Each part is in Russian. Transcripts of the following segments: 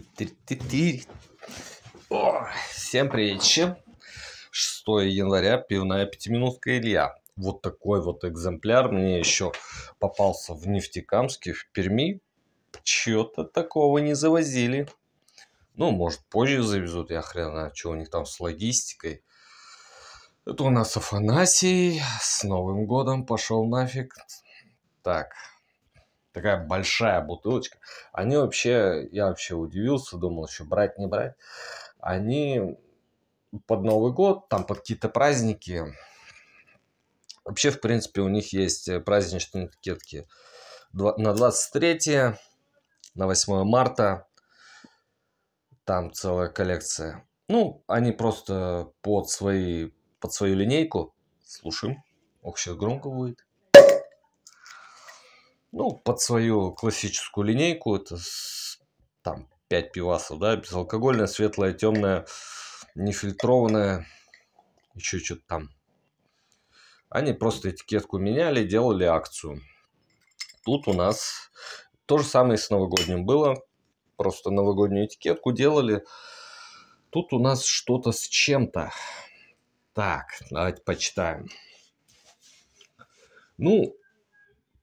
33. О, всем привет. 6 января, пивная пятиминутка Илья. Вот такой вот экземпляр мне еще попался в Нефтекамске, в Перми. Чего-то такого не завозили. Ну, может, позже завезут, я хрен знаю, что у них там с логистикой. Это у нас Афанасий. С Новым годом пошел нафиг. Так, такая большая бутылочка. Они вообще, я вообще удивился, думал, еще брать, не брать. Они под Новый год, там под какие-то праздники. Вообще, в принципе, у них есть э, праздничные этикетки на 23, на 8 марта. Там целая коллекция. Ну, они просто под, свои, под свою линейку. Слушаем. Ох, сейчас громко будет ну, под свою классическую линейку. Это там 5 пивасов, да, безалкогольное, светлое, темное, нефильтрованное, еще что-то там. Они просто этикетку меняли, делали акцию. Тут у нас то же самое с новогодним было. Просто новогоднюю этикетку делали. Тут у нас что-то с чем-то. Так, давайте почитаем. Ну,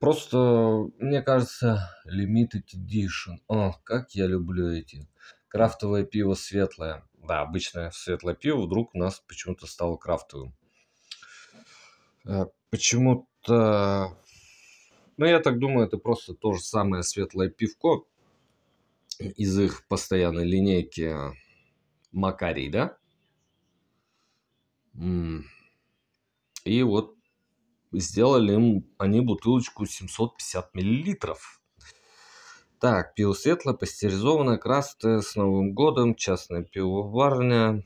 Просто, мне кажется, Limited Edition. О, как я люблю эти. Крафтовое пиво светлое. Да, обычное светлое пиво вдруг у нас почему-то стало крафтовым. Э, почему-то... Ну, я так думаю, это просто то же самое светлое пивко из их постоянной линейки Макарий, да? И вот сделали им они бутылочку 750 миллилитров. Так, пиво светлое, пастеризованное, красное, с Новым годом, частная пивоварня,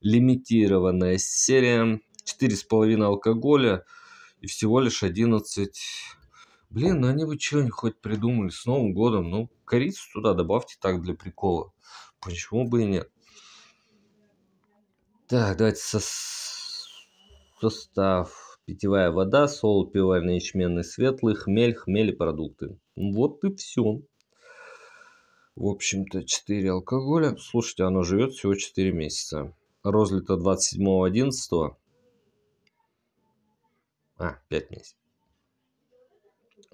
лимитированная серия, 4,5 алкоголя и всего лишь 11... Блин, ну они бы что-нибудь хоть придумали с Новым годом, ну, корицу туда добавьте так для прикола. Почему бы и нет? Так, давайте со... состав питьевая вода, сол, пивоварные ячмены, светлый, хмель, хмель и продукты. Вот и все. В общем-то, 4 алкоголя. Слушайте, оно живет всего 4 месяца. Розлито 27.11. А, 5 месяцев.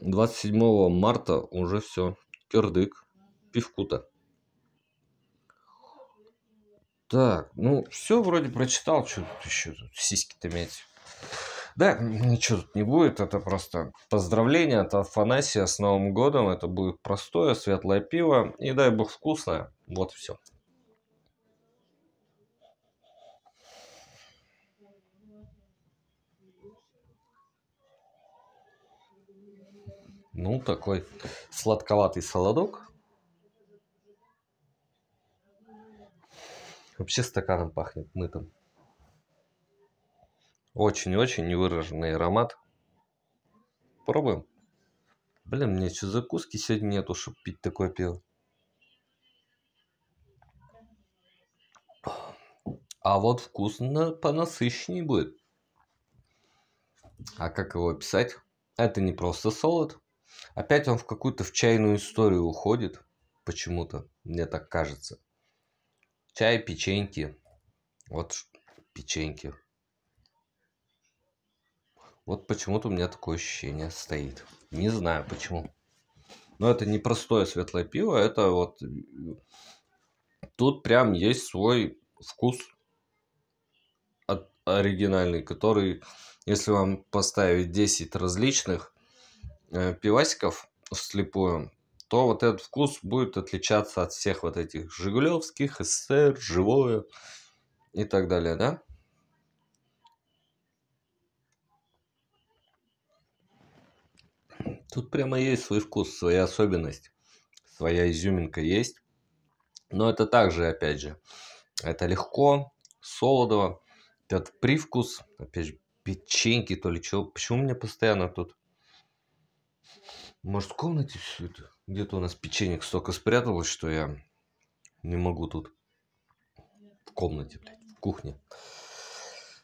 27 марта уже все. Кирдык. Пивкута. Так, ну все вроде прочитал, что тут еще тут сиськи-то мять. Да, ничего тут не будет, это просто поздравление от Афанасия с Новым годом. Это будет простое, светлое пиво и, дай бог, вкусное. Вот все. Ну, такой сладковатый солодок. Вообще стаканом пахнет мытым. Очень-очень невыраженный аромат. Пробуем. Блин, мне что, закуски сегодня нету, чтобы пить такое пиво. А вот вкусно понасыщеннее будет. А как его описать? Это не просто солод. Опять он в какую-то в чайную историю уходит. Почему-то, мне так кажется. Чай, печеньки. Вот печеньки. Вот почему-то у меня такое ощущение стоит. Не знаю почему. Но это не простое светлое пиво, это вот... Тут прям есть свой вкус от, оригинальный, который, если вам поставить 10 различных э, пивасиков вслепую, то вот этот вкус будет отличаться от всех вот этих жигулевских, СССР, живое и так далее, да? Тут прямо есть свой вкус, своя особенность, своя изюминка есть. Но это также, опять же, это легко, солодово. Этот привкус, опять же, печеньки, то ли чего. Почему у меня постоянно тут... Может, в комнате все это? Где-то у нас печенек столько спряталось, что я не могу тут в комнате, блядь, в кухне.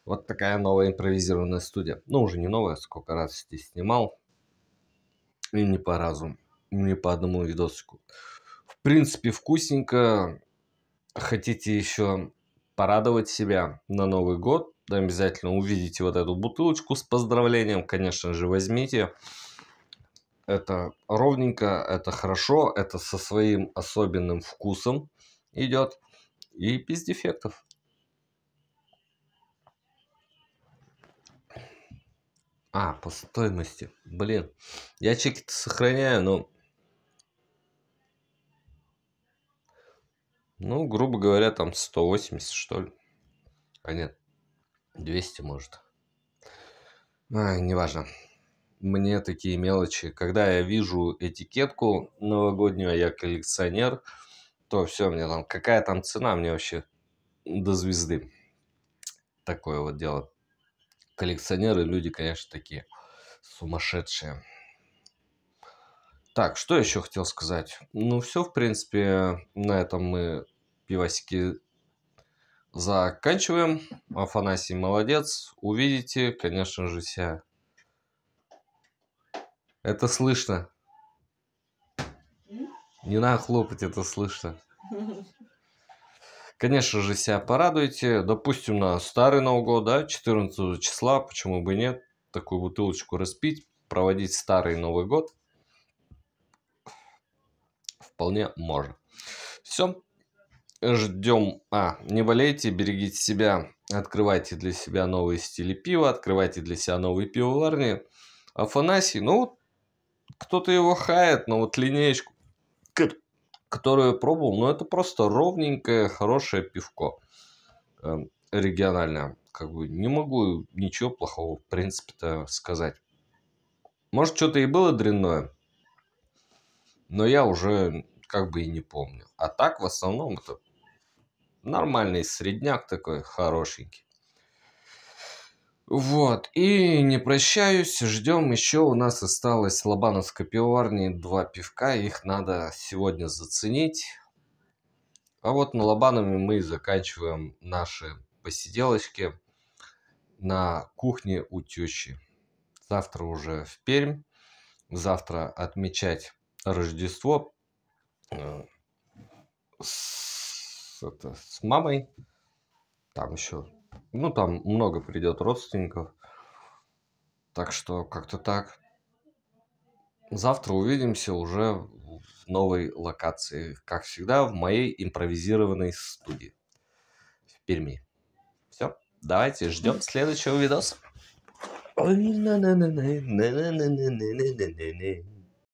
Вот такая новая импровизированная студия. Ну, уже не новая, сколько раз здесь снимал. И не по разу. Не по одному видосику. В принципе, вкусненько. Хотите еще порадовать себя на Новый год? да Обязательно увидите вот эту бутылочку с поздравлением. Конечно же, возьмите. Это ровненько, это хорошо, это со своим особенным вкусом идет. И без дефектов. А, по стоимости. Блин. Я чеки-то сохраняю, но... Ну, грубо говоря, там 180, что ли. А нет, 200, может. А, неважно. Мне такие мелочи. Когда я вижу этикетку новогоднюю, а я коллекционер, то все, мне там... Какая там цена мне вообще до звезды? Такое вот дело коллекционеры люди, конечно, такие сумасшедшие. Так, что еще хотел сказать? Ну, все, в принципе, на этом мы пивасики заканчиваем. Афанасий молодец. Увидите, конечно же, себя. Это слышно. Не надо хлопать, это слышно. Конечно же, себя порадуйте. Допустим, на старый Новый год, да, 14 числа, почему бы нет, такую бутылочку распить, проводить старый Новый год. Вполне можно. Все. Ждем. А, не болейте, берегите себя. Открывайте для себя новые стили пива, открывайте для себя новые пивоварни. Афанасий, ну, кто-то его хает, но вот линеечку, которую я пробовал, но это просто ровненькое, хорошее пивко э, региональное. Как бы не могу ничего плохого, в принципе-то, сказать. Может, что-то и было дрянное, но я уже как бы и не помню. А так, в основном, это нормальный средняк такой, хорошенький. Вот, и не прощаюсь, ждем еще. У нас осталось Лобановской пивоварни два пивка, их надо сегодня заценить. А вот на Лобанове мы заканчиваем наши посиделочки на кухне у тещи. Завтра уже в Пермь, завтра отмечать Рождество э, с, это, с мамой. Там еще ну, там много придет родственников. Так что как-то так. Завтра увидимся уже в новой локации. Как всегда, в моей импровизированной студии в Перми. Все, давайте ждем следующего видоса.